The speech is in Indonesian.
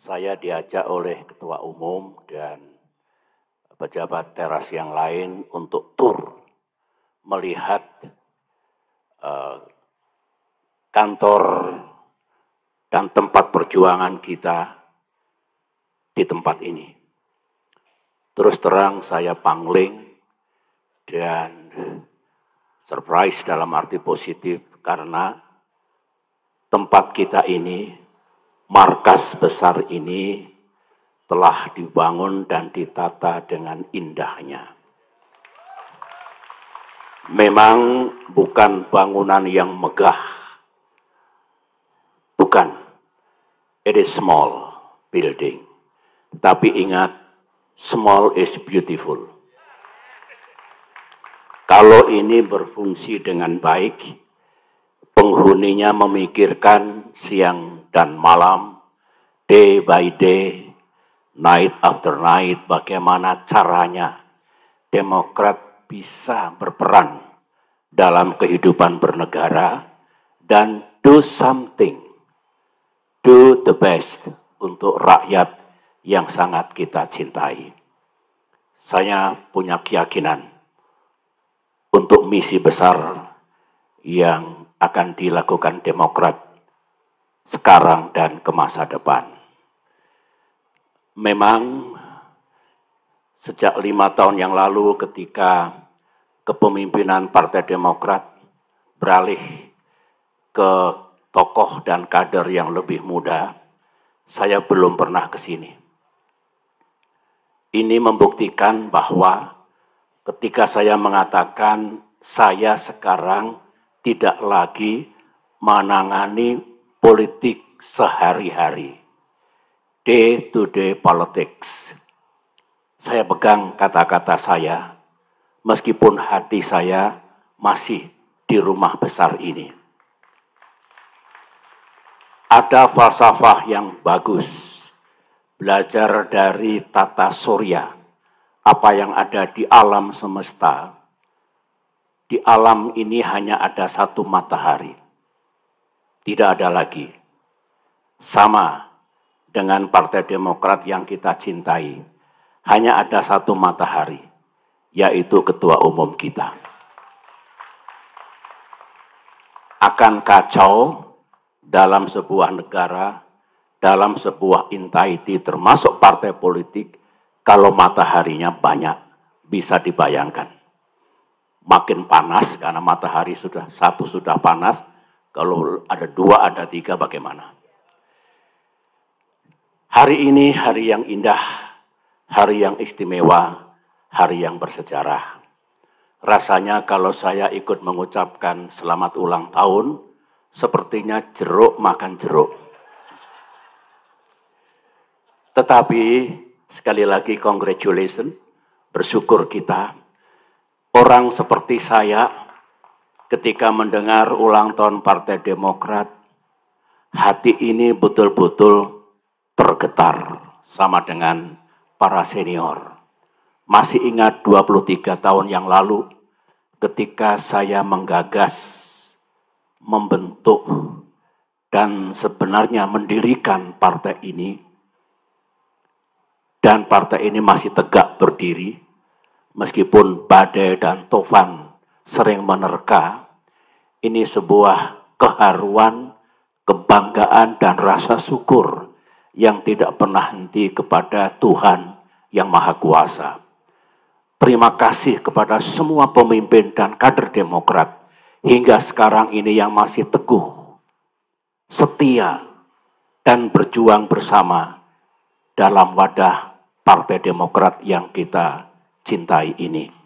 saya diajak oleh ketua umum dan pejabat teras yang lain untuk tur melihat uh, kantor dan tempat perjuangan kita di tempat ini. Terus terang saya pangling dan surprise dalam arti positif karena tempat kita ini markas besar ini telah dibangun dan ditata dengan indahnya. Memang bukan bangunan yang megah, bukan. It is small building. Tapi ingat, small is beautiful. Kalau ini berfungsi dengan baik, penghuninya memikirkan siang dan malam, day by day, night after night, bagaimana caranya Demokrat bisa berperan dalam kehidupan bernegara dan do something, do the best untuk rakyat yang sangat kita cintai. Saya punya keyakinan untuk misi besar yang akan dilakukan Demokrat sekarang dan ke masa depan. Memang sejak lima tahun yang lalu ketika kepemimpinan Partai Demokrat beralih ke tokoh dan kader yang lebih muda, saya belum pernah ke sini. Ini membuktikan bahwa ketika saya mengatakan saya sekarang tidak lagi menangani politik sehari-hari. Day to day politics. Saya pegang kata-kata saya, meskipun hati saya masih di rumah besar ini. Ada falsafah yang bagus, belajar dari tata surya, apa yang ada di alam semesta. Di alam ini hanya ada satu matahari tidak ada lagi. Sama dengan Partai Demokrat yang kita cintai, hanya ada satu matahari, yaitu Ketua Umum kita. Akan kacau dalam sebuah negara, dalam sebuah entity termasuk partai politik, kalau mataharinya banyak, bisa dibayangkan. Makin panas karena matahari sudah satu sudah panas, kalau ada dua, ada tiga, bagaimana? Hari ini hari yang indah, hari yang istimewa, hari yang bersejarah. Rasanya kalau saya ikut mengucapkan selamat ulang tahun, sepertinya jeruk makan jeruk. Tetapi sekali lagi congratulations, bersyukur kita. Orang seperti saya ketika mendengar ulang tahun Partai Demokrat, hati ini betul-betul tergetar sama dengan para senior. Masih ingat 23 tahun yang lalu ketika saya menggagas, membentuk, dan sebenarnya mendirikan partai ini, dan partai ini masih tegak berdiri, meskipun badai dan tofan sering menerka, ini sebuah keharuan, kebanggaan, dan rasa syukur yang tidak pernah henti kepada Tuhan yang Maha Kuasa. Terima kasih kepada semua pemimpin dan kader Demokrat hingga sekarang ini yang masih teguh, setia, dan berjuang bersama dalam wadah Partai Demokrat yang kita cintai ini.